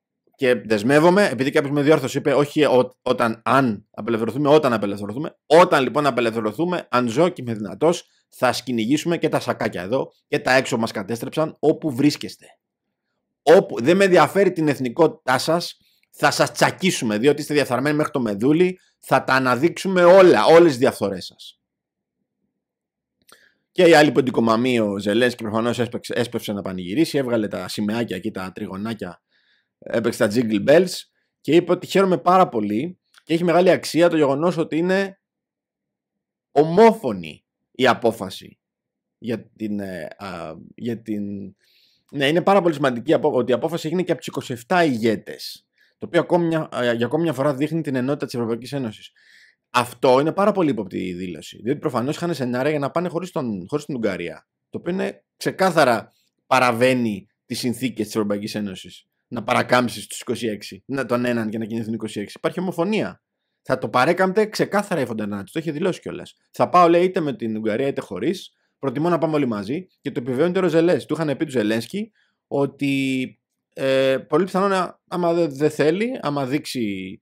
[SPEAKER 1] και δεσμεύομαι, επειδή κάποιος με διόρθωσε είπε όχι όταν, αν απελευθερωθούμε, όταν απελευθερωθούμε. Όταν λοιπόν απελευθερωθούμε, αν ζω και είμαι δυνατός, θα σκυνηγήσουμε και τα σακάκια εδώ και τα έξω μας κατέστρεψαν όπου βρίσκεστε. Όπου δεν με ενδιαφέρει την εθνικότητά σας, θα σας τσακίσουμε διότι είστε διαφθαρμένοι μέχρι το μεδούλι, θα τα αναδείξουμε όλα, όλες τις διαφθορές σας. Και η άλλη ποντικομαμία, ο Ζελένσκι προφανώ έσπευσε να πανηγυρίσει, έβγαλε τα σημαίακια εκεί, τα τριγωνάκια έπαιξε τα Jingle Bells και είπε ότι χαίρομαι πάρα πολύ και έχει μεγάλη αξία το γεγονός ότι είναι ομόφωνη η απόφαση για την, ε, α, για την... Ναι, είναι πάρα πολύ σημαντική ότι η απόφαση έγινε και από τους 27 ηγέτες. Το οποίο ακόμη μια, ε, για ακόμη μια φορά δείχνει την ενότητα της Ευρωπαϊκής Ένωσης. Αυτό είναι πάρα πολύ ύποπτη δήλωση. Διότι προφανώς είχαν σενάρια για να πάνε χωρίς χωρίς την Ουγγαρία. Το οποίο είναι ξεκάθαρα παραβαίνει τις συνθήκες της Ευρωπαϊκής Ένωσης να παρακάμψεις τους 26, να τον έναν και να κινηθούν 26. Υπάρχει ομοφωνία. Θα το παρέκαμπτε ξεκάθαρα η Φοντανάτη. Το έχει δηλώσει κιόλας. Θα πάω, λέει, είτε με την Ουγγαρία είτε χωρίς. Προτιμώ να πάμε όλοι μαζί. Και το επιβεβαιώνει ο Ζελέ. Του είχαν πει του Ζελέσκι ότι ε, πολύ πιθανό να, άμα δεν δε θέλει, άμα δείξει,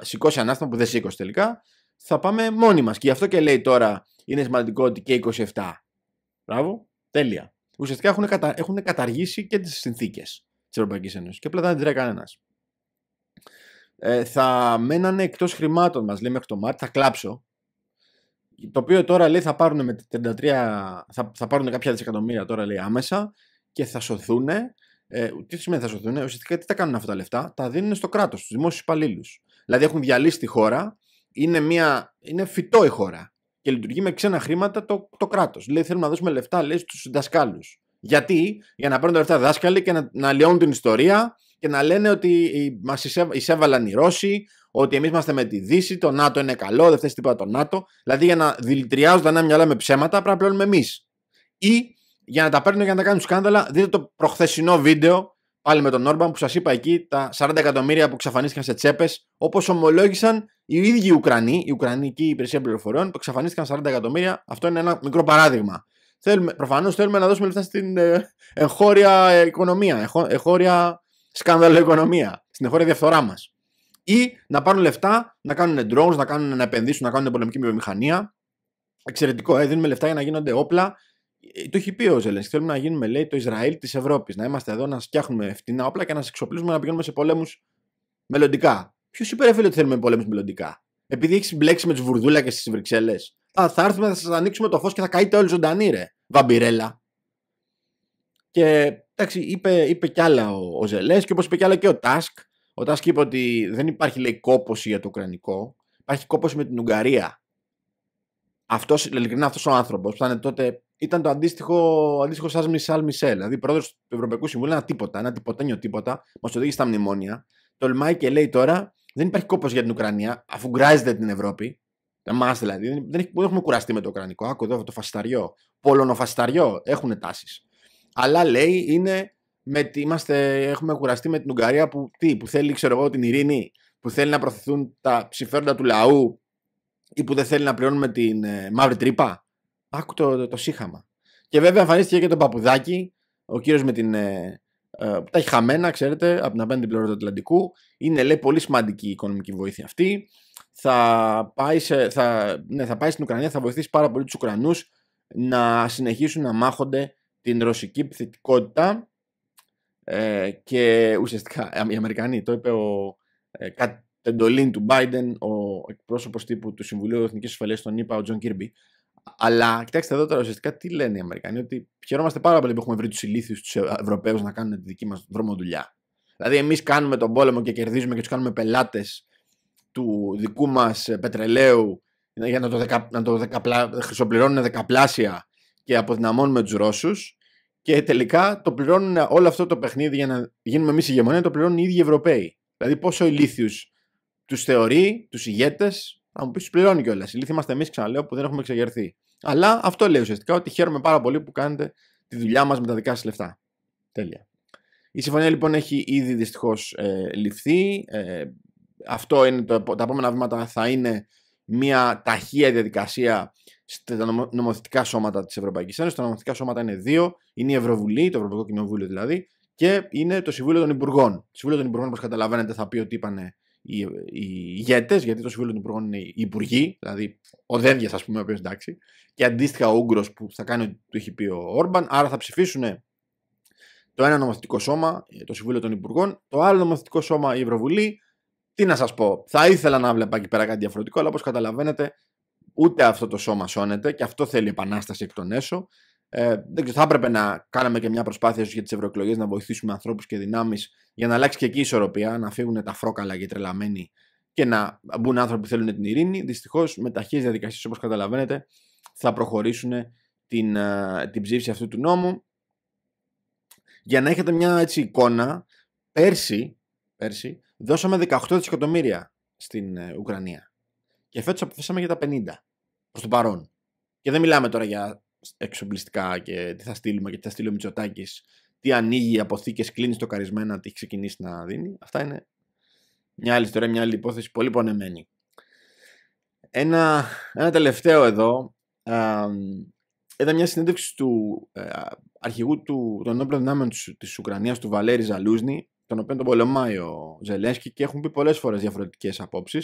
[SPEAKER 1] σηκώσει ανάστημα που δεν σήκωσε τελικά, θα πάμε μόνοι μας. Και γι' αυτό και λέει τώρα είναι σημαντικό ότι και 27. Μπράβο. Τέλεια. Ουσιαστικά έχουν, κατα... έχουν καταργήσει και τις συνθήκες της Ευρωπαϊκής Ένωσης. Και απλά δεν αντιδράει κανένας. Ε, θα μένανε εκτός χρημάτων μας, λέει μέχρι το Μάρτιο, θα κλάψω. Το οποίο τώρα λέει θα πάρουν με 33, θα, θα πάρουν κάποια δισεκατομμύρια τώρα λέει άμεσα και θα σωθούν. Ε, τι σημαίνει θα σωθούν, ουσιαστικά τι τα κάνουν αυτά τα λεφτά, τα δίνουν στο κράτος, στους δημόσιους υπαλλήλους. Δηλαδή έχουν διαλύσει τη χώρα, είναι, μια, είναι φυτό η χώρα και λειτουργεί με ξένα χρήματα το, το κράτος. Λέει θέλουμε να δώσουμε λεφτά λέει, στους δασκάλους. Γιατί, για να παίρνουν τα λεφτά δάσκαλοι και να, να λιώνουν την ιστορία και να λένε ότι μα εισέβαλαν οι Ρώσοι, ότι εμείς είμαστε με τη Δύση, το ΝΑΤΟ είναι καλό, δεν θες τίποτα το ΝΑΤΟ. Δηλαδή για να δηλητηριάζονται ένα μυαλά με ψέματα, πρέπει να πληρώνουμε εμείς. Ή για να τα παίρνουν για να τα κάνουν σκάνδαλα, δείτε το προχθεσινό βίντεο πάλι με τον Όρμπαν που σας είπα εκεί τα 40 εκατομμύρια που ξαφανίστηκαν σε τσέπες, όπως ομολόγησαν οι ίδιοι Ουκρανοί, η Ουκρανική Υπηρεσία Πληροφοριών, που ξαφανίστηκαν 40 εκατομμύρια. Αυτό είναι ένα μικρό παράδειγμα. Θέλουμε, προφανώς θέλουμε να δώσουμε λεφτά στην ε, εγχώρια οικονομία, εχω, εγχώρια σκάνδαλο οικονομία, στην εγχώρια διαφθορά μας. Ή να πάρουν λεφτά, να κάνουν drones, να, κάνουν, να επενδύσουν, να κάνουν πολεμική βιομηχανία. Εξαιρετικό, ε, δίνουμε λεφτά για να γίνονται όπλα. Ε, το έχει πει ο Ζελένσκι. Θέλουμε να γίνουμε, λέει, το Ισραήλ της Ευρώπης. Να είμαστε εδώ, να φτιάχνουμε φτηνά όπλα και να σας εξοπλίζουμε να πηγαίνουμε σε πολέμους μελλοντικά. Ποιος είπε, ότι θέλουμε πολέμους μελλοντικά. Επειδή έχεις μπλέξει με τους και στις Βρυξέλλες θα έρθουμε, θα σας ανοίξουμε το φως και θα καείτε όλοι ζωντανοί, ρε. Βαμπιρέλα. Και εντάξει, είπε, είπε κι άλλα ο, ο Ζελές και όπως είπε κι άλλα και ο Τάσκ. Ο Τάσκ είπε ότι δεν υπάρχει λέει κόποση για το Ουκρανικό. Υπάρχει κόποση με την Ουγγαρία. Αυτός, ειλικρινά, αυτός ο άνθρωπος που ήταν τότε. Ήταν το αντίστοιχο, αντίστοιχο σαν Μισελ Μισελ. Δηλαδή, πρόεδρος του Ευρωπαϊκού Συμβουλίου, ένα τίποτα, ένα τυποτένιο τίποτα, μας οδηγεί στα μνημόνια. Τολμάει και λέει τώρα, δεν υπάρχει κόπο για την Ουκρανία, αφού γκράζεται την Ευρώπη. Εμάς δηλαδή. Δεν, έχουμε κουραστεί με το Ουκρανικό. Άκου εδώ το φασισταριό. Πολωνοφασισταριό. Έχουν τάσεις. Αλλά λέει είναι. Με, τι, είμαστε, έχουμε κουραστεί με την Ουγγαρία που, τι, που θέλει ξέρω εγώ, την ειρήνη, που θέλει να προωθηθούν τα συμφέροντα του λαού ή που δεν θέλει να πληρώνουμε την ε, μαύρη τρύπα. Άκου το, το, το Και βέβαια εμφανίστηκε και το παπουδάκι, ο κύριος με την. Ε, ε, τα έχει χαμένα, ξέρετε, από την απέναντι πλευρά του Ατλαντικού. Είναι λέει πολύ σημαντική η οικονομική βοήθεια αυτή θα πάει, θα, ναι, θα πάει στην Ουκρανία, θα βοηθήσει πάρα πολύ τους Ουκρανούς να συνεχίσουν να μάχονται την ρωσική επιθετικότητα ε, και ουσιαστικά οι Αμερικανοί, το είπε ο ε, κατεντολήν του Biden, ο εκπρόσωπος τύπου του Συμβουλίου Εθνικής Ασφαλείας τον ΗΠΑ, ο Τζον Κίρμπι. Αλλά κοιτάξτε εδώ τώρα ουσιαστικά τι λένε οι Αμερικανοί, ότι χαιρόμαστε πάρα πολύ που έχουμε βρει τους ηλίθιους τους Ευρωπαίους να κάνουν τη δική μας δρόμο δουλειά. Δηλαδή εμείς κάνουμε τον πόλεμο και κερδίζουμε και τους κάνουμε πελάτες του δικού μας ε, πετρελαίου για να το, δεκα, να το δεκαπλα, χρυσοπληρώνουν δεκαπλάσια και αποδυναμώνουμε τους Ρώσους και τελικά το πληρώνουν όλο αυτό το παιχνίδι για να γίνουμε εμείς ηγεμονία, το πληρώνουν οι ίδιοι Ευρωπαίοι. Δηλαδή πόσο ηλίθιους τους θεωρεί, τους ηγέτες, θα μου πεις τους πληρώνει κιόλας. Ηλίθιοι είμαστε εμείς ξαναλέω που δεν έχουμε εξεγερθεί. Αλλά αυτό λέει ουσιαστικά ότι χαίρομαι πάρα πολύ που κάνετε τη δουλειά μας με τα δικά σας λεφτά. Τέλεια. Η συμφωνία λοιπόν έχει ήδη δυστυχώς ε, ληφθεί. Ε, αυτό είναι το, τα επόμενα βήματα θα είναι μια ταχεία διαδικασία στα νομοθετικά σώματα της Ευρωπαϊκής Ένωσης. Τα νομοθετικά σώματα είναι δύο. Είναι η Ευρωβουλή, το Ευρωπαϊκό Κοινοβούλιο δηλαδή, και είναι το Συμβούλιο των Υπουργών. Το Συμβούλιο των Υπουργών, όπως καταλαβαίνετε, θα πει ότι είπαν οι, οι ηγέτες, γιατί το Συμβούλιο των Υπουργών είναι οι υπουργοί, δηλαδή ο Δένδιας, ας πούμε, ο οποίος εντάξει, και αντίστοιχα ο Ούγγρος που θα κάνει ό,τι του έχει πει ο Όρμπαν, άρα θα ψηφίσουν το ένα νομοθετικό σώμα, το Συμβούλιο των Υπουργών, το άλλο νομοθετικό σώμα η Ευρωβουλή, τι να σας πω, θα ήθελα να βλέπα εκεί πέρα κάτι διαφορετικό, αλλά όπως καταλαβαίνετε ούτε αυτό το σώμα σώνεται και αυτό θέλει επανάσταση εκ των έσω. Ε, δεν ξέρω, θα έπρεπε να κάναμε και μια προσπάθεια για τις ευρωεκλογές να βοηθήσουμε ανθρώπους και δυνάμεις για να αλλάξει και εκεί η ισορροπία, να φύγουν τα φρόκαλα και τρελαμένοι και να μπουν άνθρωποι που θέλουν την ειρήνη. Δυστυχώς, με ταχύε διαδικασίες, όπως καταλαβαίνετε, θα προχωρήσουν την, ε, την ψήφιση αυτού του νόμου. Για να έχετε μια έτσι εικόνα, πέρσι, πέρσι Δώσαμε 18 δισεκατομμύρια στην ε, Ουκρανία. Και φέτος αποφασίσαμε για τα 50 προς το παρόν. Και δεν μιλάμε τώρα για εξοπλιστικά και τι θα στείλουμε και τι θα στείλει ο Μητσοτάκης, τι ανοίγει, αποθήκε, κλείνει το καρισμένα, τι έχει ξεκινήσει να δίνει. Αυτά είναι μια άλλη ιστορία, μια άλλη υπόθεση πολύ πονεμένη. Ένα, ένα τελευταίο εδώ. Α, ήταν μια συνέντευξη του ε, αρχηγού του, των ενόπλων δυνάμεων της Ουκρανίας, του Βαλέρη Ζαλούζνη, τον οποίο τον πολεμάει ο Ζελένσκι και έχουν πει πολλές φορές διαφορετικές απόψεις.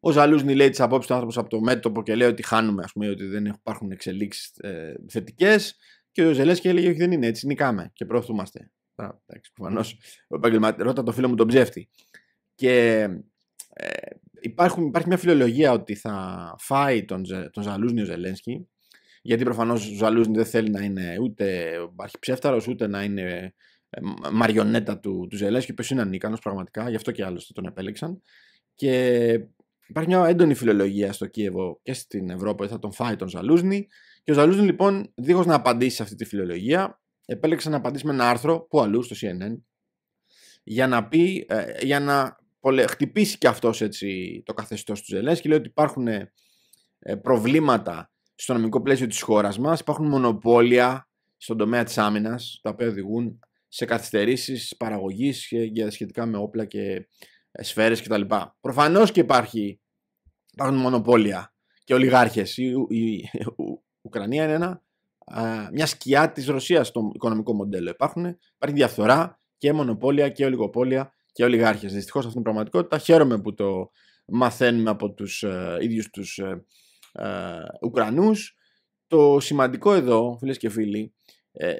[SPEAKER 1] Ο Ζαλούζνη λέει τις απόψεις του ανθρώπου από το μέτωπο και λέει ότι χάνουμε, ας πούμε, ότι δεν υπάρχουν εξελίξεις ε, θετικές. Και ο Ζελένσκι έλεγε: ότι δεν είναι έτσι, νικάμε και προωθούμαστε. Εντάξει, προφανώς. Ρώτα το φίλο μου τον ψεύτη. Και ε, υπάρχουν, υπάρχει μια φιλολογία ότι θα φάει τον, τον Ζαλούζνη ο Ζελένσκι, γιατί προφανώς ο Ζαλούζνη δεν θέλει να είναι ούτε αρχιψεύταρος, ούτε να είναι ε, μαριονέτα του, του Ζελέσκη, ο οποίος είναι ανίκανος πραγματικά, γι' αυτό και άλλωστε τον επέλεξαν. Και υπάρχει μια έντονη φιλολογία στο Κίεβο και στην Ευρώπη ότι θα τον φάει τον Ζαλούζνη. Και ο Ζαλούζνη, λοιπόν, δίχως να απαντήσει σε αυτή τη φιλολογία, επέλεξε να απαντήσει με ένα άρθρο που αλλού στο CNN για να πει, ε, για να χτυπήσει και αυτός έτσι το καθεστώς του Ζελέσκη. Λέει ότι υπάρχουν ε, προβλήματα στο νομικό πλαίσιο της χώρας μας, υπάρχουν μονοπόλια στον τομέα της άμυνας, τα οποία οδηγούν σε καθυστερήσεις παραγωγής σχετικά με όπλα και ε, σφαίρες κτλ. Προφανώς και υπάρχει, υπάρχουν μονοπόλια και ολιγάρχες. Η, <laughs> Ουκρανία είναι ένα, α, μια σκιά της Ρωσίας στο οικονομικό μοντέλο. Υπάρχουν, υπάρχει διαφθορά και μονοπόλια και ολιγοπόλια και ολιγάρχες. Δυστυχώς αυτή είναι πραγματικότητα. Χαίρομαι που το μαθαίνουμε από τους ίδιου ε, ίδιους τους ε, Ουκρανούς. Το σημαντικό εδώ, φίλες και φίλοι,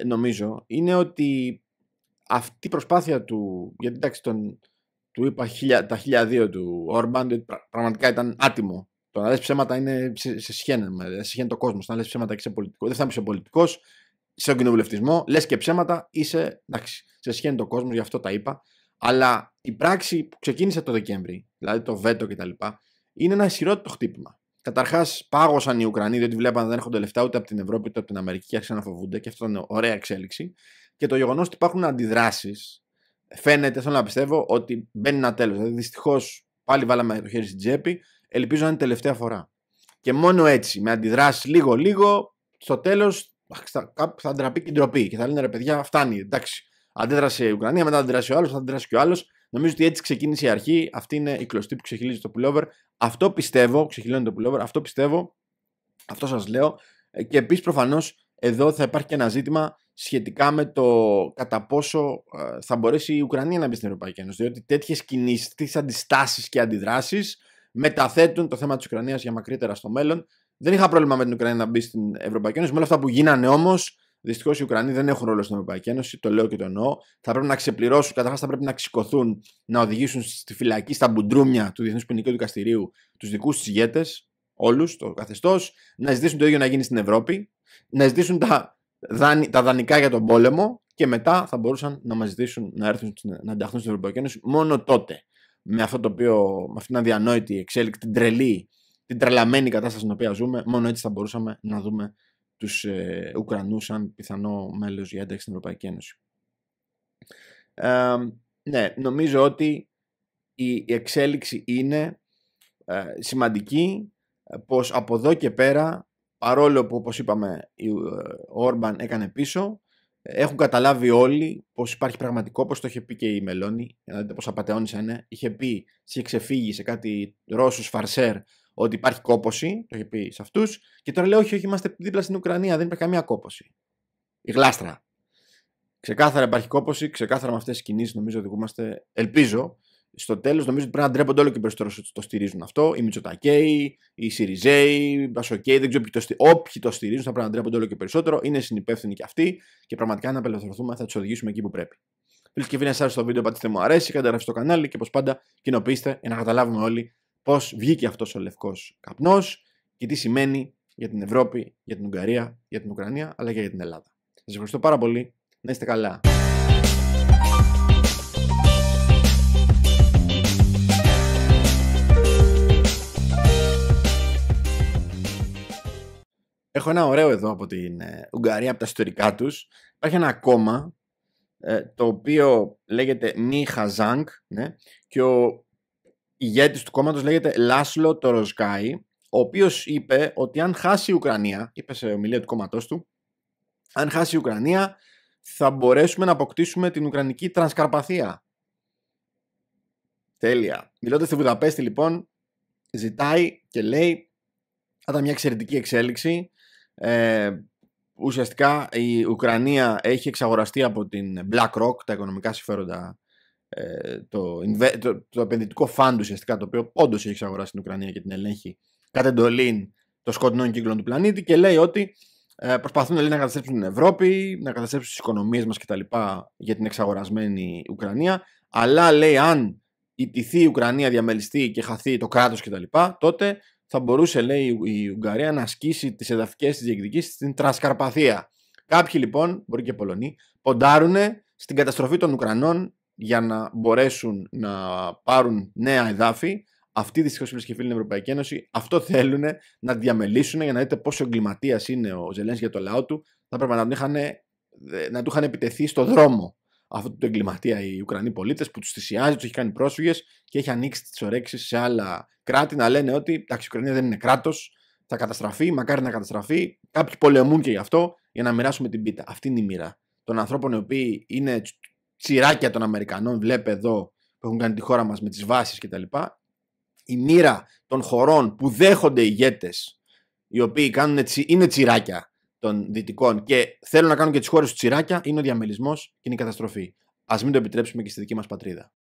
[SPEAKER 1] νομίζω, είναι ότι αυτή η προσπάθεια του, γιατί εντάξει τον, του είπα χιλια, τα 1002 του Ορμπάντ, πραγματικά ήταν άτιμο. Το να λες ψέματα είναι σε, σε σχένε, σε το κόσμος. Να λες ψέματα και σε πολιτικό. Δεν θα είσαι πολιτικός, τον κοινοβουλευτισμό, λες και ψέματα, είσαι εντάξει, σε σχένει το κόσμος, γι' αυτό τα είπα. Αλλά η πράξη που ξεκίνησε το Δεκέμβρη, δηλαδή το βέτο κτλ., είναι ένα ισχυρότερο χτύπημα. Καταρχάς, πάγωσαν οι Ουκρανοί, διότι βλέπαν δεν έρχονται λεφτά ούτε από την Ευρώπη ούτε από την Αμερική και άρχισαν να φοβούνται, και αυτό είναι ωραία εξέλιξη και το γεγονός ότι υπάρχουν αντιδράσεις φαίνεται, θέλω να πιστεύω, ότι μπαίνει ένα τέλος. Δηλαδή, δυστυχώς πάλι βάλαμε το χέρι στην τσέπη. Ελπίζω να είναι τελευταία φορά. Και μόνο έτσι, με αντιδράσεις λίγο-λίγο, στο τέλος θα ντραπεί και ντροπή. Και θα λένε ρε παιδιά, φτάνει. Εντάξει, αντέδρασε η Ουκρανία, μετά αντιδράσει ο άλλος, θα αντέδρασε και ο άλλος. Νομίζω ότι έτσι ξεκίνησε η αρχή. Αυτή είναι η κλωστή που ξεχυλίζει το pullover. Αυτό πιστεύω, ξεχυλώνει το pullover, αυτό πιστεύω, αυτό σας λέω. Ε, και επίσης προφανώς εδώ θα υπάρχει και ένα ζήτημα σχετικά με το κατά πόσο ε, θα μπορέσει η Ουκρανία να μπει στην Ευρωπαϊκή Ένωση. Διότι τέτοιες κινήσεις, αντιστάσεις και αντιδράσεις μεταθέτουν το θέμα της Ουκρανίας για μακρύτερα στο μέλλον. Δεν είχα πρόβλημα με την Ουκρανία να μπει στην Ευρωπαϊκή Ένωση. Με όλα αυτά που γίνανε όμως, δυστυχώς οι Ουκρανοί δεν έχουν ρόλο στην Ευρωπαϊκή Ένωση. Το λέω και το εννοώ. Θα πρέπει να ξεπληρώσουν, καταρχά θα πρέπει να ξηκωθούν, να οδηγήσουν στη φυλακή, στα μπουντρούμια του Διεθνούς Ποινικού Δικαστηρίου τους δικούς τους ηγέτες, όλους, το καθεστώς, να ζητήσουν το ίδιο να γίνει στην Ευρώπη, να ζητήσουν τα τα δανεικά για τον πόλεμο και μετά θα μπορούσαν να μας ζητήσουν να έρθουν να ενταχθούν στην Ευρωπαϊκή Ένωση μόνο τότε. Με, αυτό το οποίο, με αυτήν την αδιανόητη εξέλιξη, την τρελή, την τρελαμένη κατάσταση στην οποία ζούμε, μόνο έτσι θα μπορούσαμε να δούμε τους ε, Ουκρανούς σαν πιθανό μέλος για ένταξη στην Ευρωπαϊκή Ένωση. ναι, νομίζω ότι η, εξέλιξη είναι ε, σημαντική ε, πως από εδώ και πέρα παρόλο που όπως είπαμε ε, ο Όρμπαν έκανε πίσω έχουν καταλάβει όλοι πως υπάρχει πραγματικό, πώς το είχε πει και η Μελώνη, να δείτε πως απαταιώνησα ναι, είχε πει, είχε ξεφύγει σε κάτι Ρώσους φαρσέρ ότι υπάρχει κόποση, το είχε πει σε αυτούς, και τώρα λέει όχι, όχι, είμαστε δίπλα στην Ουκρανία, δεν υπάρχει καμία κόποση. Η γλάστρα. Ξεκάθαρα υπάρχει κόποση, ξεκάθαρα με αυτές τις κινήσεις νομίζω οδηγούμαστε, ελπίζω, στο τέλος νομίζω ότι πρέπει να ντρέπονται όλο και περισσότερο ότι το στηρίζουν αυτό. Οι Μητσοτακέοι, οι Σιριζέοι, οι Μπασοκέοι, δεν ξέρω ποιοι το, στη... όποιοι το στηρίζουν, θα πρέπει να ντρέπονται όλο και περισσότερο. Είναι συνυπεύθυνοι και αυτοί και πραγματικά να απελευθερωθούμε, θα τους οδηγήσουμε εκεί που πρέπει. Φίλες και φίλοι, αν σας άρεσε το βίντεο, πατήστε μου αρέσει, καταγραφείτε στο κανάλι και όπως πάντα κοινοποιήστε για να καταλάβουμε όλοι πώς βγήκε αυτός ο λευκός καπνός και τι σημαίνει για την Ευρώπη, για την Ουγγαρία, για την Ουκρανία αλλά και για την Ελλάδα. Σας ευχαριστώ πάρα πολύ. Να είστε καλά. Έχω ένα ωραίο εδώ από την ε, Ουγγαρία, από τα ιστορικά τους. Υπάρχει ένα κόμμα ε, το οποίο λέγεται Μι Χαζάνκ ναι, και ο ηγέτης του κόμματος λέγεται Λάσλο Τοροσκάη ο οποίος είπε ότι αν χάσει η Ουκρανία, είπε σε ομιλία του κόμματός του, αν χάσει η Ουκρανία θα μπορέσουμε να αποκτήσουμε την Ουκρανική Τρανσκαρπαθία. Τέλεια. Μιλώντας στη Βουδαπέστη λοιπόν, ζητάει και λέει, ήταν μια εξαιρετική εξέλιξη, ε, ουσιαστικά η Ουκρανία έχει εξαγοραστεί από την BlackRock, τα οικονομικά συμφέροντα, ε, το, το, επενδυτικό φάντο ουσιαστικά, το οποίο όντως έχει εξαγοράσει την Ουκρανία και την ελέγχει κατά εντολή των σκοτεινών κύκλων του πλανήτη και λέει ότι ε, προσπαθούν λέει, να καταστρέψουν την Ευρώπη, να καταστρέψουν τις οικονομίες μας κτλ. για την εξαγορασμένη Ουκρανία. Αλλά λέει, αν η η Ουκρανία διαμελιστεί και χαθεί το κράτος κτλ., τότε θα μπορούσε, λέει, η Ουγγαρία να ασκήσει τις εδαφικές της διεκδικήσεις στην Τρασκαρπαθία. Κάποιοι λοιπόν, μπορεί και Πολωνοί, ποντάρουν στην καταστροφή των Ουκρανών για να μπορέσουν να πάρουν νέα εδάφη. Αυτή δυστυχώ και φίλοι, στην Ευρωπαϊκή Ένωση. Αυτό θέλουν να διαμελήσουν για να δείτε πόσο εγκληματίας είναι ο Ζελένς για το λαό του. Θα πρέπει να, ε, να του είχαν επιτεθεί στο δρόμο αυτό το εγκληματία οι Ουκρανοί πολίτες που τους θυσιάζει, τους έχει κάνει πρόσφυγες και έχει ανοίξει τις ορέξει σε άλλα κράτη να λένε ότι εντάξει, η Ουκρανία δεν είναι κράτος, θα καταστραφεί, μακάρι να καταστραφεί. Κάποιοι πολεμούν και γι' αυτό για να μοιράσουμε την πίτα. Αυτή είναι η μοίρα των ανθρώπων οι οποίοι είναι τσιράκια των Αμερικανών, βλέπε εδώ που έχουν κάνει τη χώρα μας με τις βάσεις κτλ. Η μοίρα των χωρών που δέχονται ηγέτες οι οποίοι κάνουν, είναι τσιράκια των Δυτικών και θέλουν να κάνουν και τις χώρες του τσιράκια είναι ο διαμελισμός και είναι η καταστροφή. Ας μην το επιτρέψουμε και στη δική μας πατρίδα.